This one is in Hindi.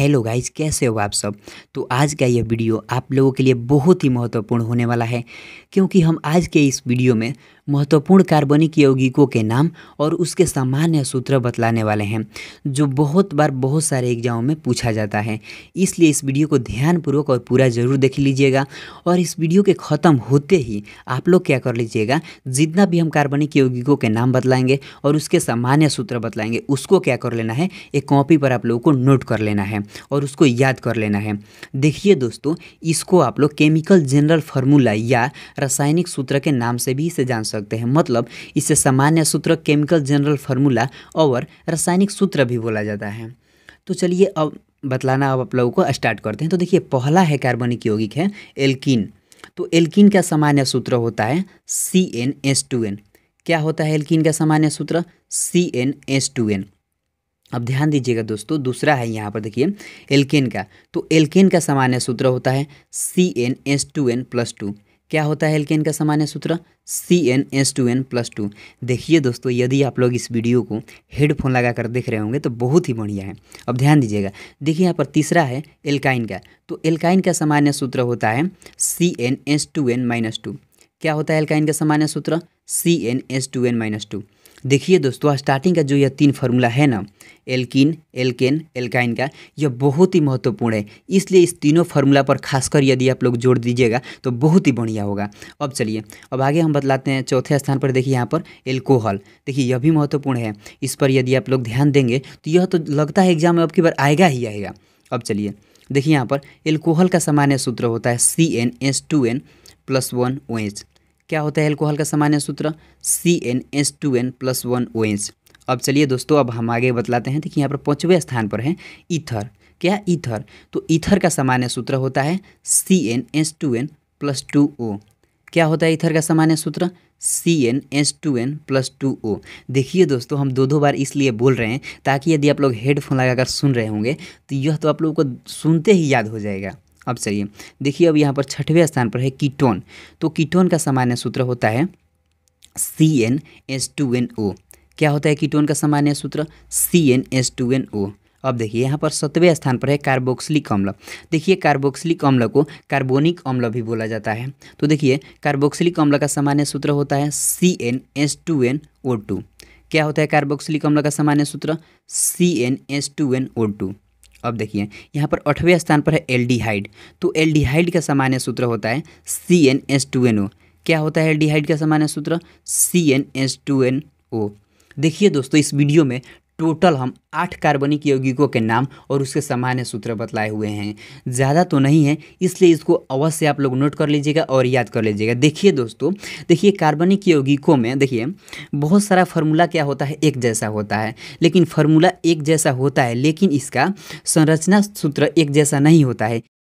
हेलो गाइज कैसे हो आप सब तो आज का ये वीडियो आप लोगों के लिए बहुत ही महत्वपूर्ण होने वाला है क्योंकि हम आज के इस वीडियो में महत्वपूर्ण कार्बनिक यौगिकों के नाम और उसके सामान्य सूत्र बतलाने वाले हैं जो बहुत बार बहुत सारे एग्जामों में पूछा जाता है इसलिए इस वीडियो को ध्यानपूर्वक और पूरा ज़रूर देख लीजिएगा और इस वीडियो के ख़त्म होते ही आप लोग क्या कर लीजिएगा जितना भी हम कार्बनिक यौगिकों के नाम बतलाएंगे और उसके सामान्य सूत्र बतलाएंगे उसको क्या कर लेना है एक कॉपी पर आप लोगों को नोट कर लेना है और उसको याद कर लेना है देखिए दोस्तों इसको आप लोग केमिकल जनरल फार्मूला या रासायनिक सूत्र के नाम से भी इसे जान सकते हैं मतलब इसे सामान्य सूत्र केमिकल जनरल फार्मूला और रासायनिक सूत्र भी बोला जाता है तो चलिए अब बतलाना अब आप लोगों को स्टार्ट करते हैं तो देखिए पहला है कार्बनिक यौगिक है एल्किन तो एल्किन का सामान्य सूत्र होता है C N S two N क्या होता है एल्किन का सामान्य सूत्र C N S two N अब ध्यान दीजिएगा दोस्तों दूसरा है यहाँ पर देखिए एल्केन का तो एल्केन का सामान्य सूत्र होता है C N S two N plus two क्या होता है एल्केन का सामान्य सूत्र C N S two N plus two देखिए दोस्तों यदि आप लोग इस वीडियो को हेडफोन लगा कर देख रहे होंगे तो बहुत ही बढ़िया है अब ध्यान दीजिएगा देखिए यहाँ पर तीसरा है एल्काइन का तो एल्काइन का सामान्य सूत्र होता है C N S two N minus two क्या होता है एल्काइन का सामान्य सूत्र C N S two N minus two देखिए दोस्तों स्टार्टिंग का जो यह तीन फार्मूला है ना एल्किन एल्केन एल्काइन का यह बहुत ही महत्वपूर्ण है इसलिए इस तीनों फार्मूला पर खासकर यदि आप लोग जोड़ दीजिएगा तो बहुत ही बढ़िया होगा अब चलिए अब आगे हम बतलाते हैं चौथे स्थान पर देखिए यहाँ पर एल्कोहल देखिए यह भी महत्वपूर्ण है इस पर यदि आप लोग ध्यान देंगे तो यह तो लगता है एग्जाम में अब बार आएगा ही आएगा अब चलिए देखिए यहाँ पर एल्कोहल का सामान्य सूत्र होता है C N S two N plus one O H क्या होता है एल्कोहल का सामान्य सूत्र C N S two N plus one O H अब चलिए दोस्तों अब हम आगे बतलाते हैं देखिए यहाँ पर पाँचवें स्थान पर है ईथर क्या ईथर तो ईथर का सामान्य सूत्र होता है C N S two N plus two O क्या होता है ईथर का सामान्य सूत्र C N S two N plus two O देखिए दोस्तों हम दो दो बार इसलिए बोल रहे हैं ताकि यदि आप लोग हेडफोन लगाकर सुन रहे होंगे तो यह तो आप लोगों को सुनते ही याद हो जाएगा अब चलिए देखिए अब यहाँ पर छठवें स्थान पर है कीटोन तो कीटोन का सामान्य सूत्र होता है C N S two N O क्या होता है कीटोन का सामान्य सूत्र C N S two N O अब देखिए यहाँ पर सतवें स्थान पर है कार्बोक्सिलिक अम्ल देखिए कार्बोक्सिलिक अम्ल को कार्बोनिक अम्ल भी बोला जाता है तो देखिए कार्बोक्सिलिक अम्ल का सामान्य सूत्र होता है C N S two N O two क्या होता है कार्बोक्सिलिक अम्ल का सामान्य सूत्र C N S two N O two अब देखिए यहाँ पर आठवें स्थान पर है एल्डिहाइड तो एल्डिहाइड का सामान्य सूत्र होता है C N S two N O क्या होता है एल्डिहाइड का सामान्य सूत्र C N S two N O देखिए दोस्तों इस वीडियो में टोटल हम आठ कार्बनिक यौगिकों के नाम और उसके सामान्य सूत्र बतलाए हुए हैं ज़्यादा तो नहीं है इसलिए इसको अवश्य आप लोग नोट कर लीजिएगा और याद कर लीजिएगा देखिए दोस्तों देखिए कार्बनिक यौगिकों में देखिए बहुत सारा फार्मूला क्या होता है एक जैसा होता है लेकिन फार्मूला एक जैसा होता है लेकिन इसका संरचना सूत्र एक जैसा नहीं होता है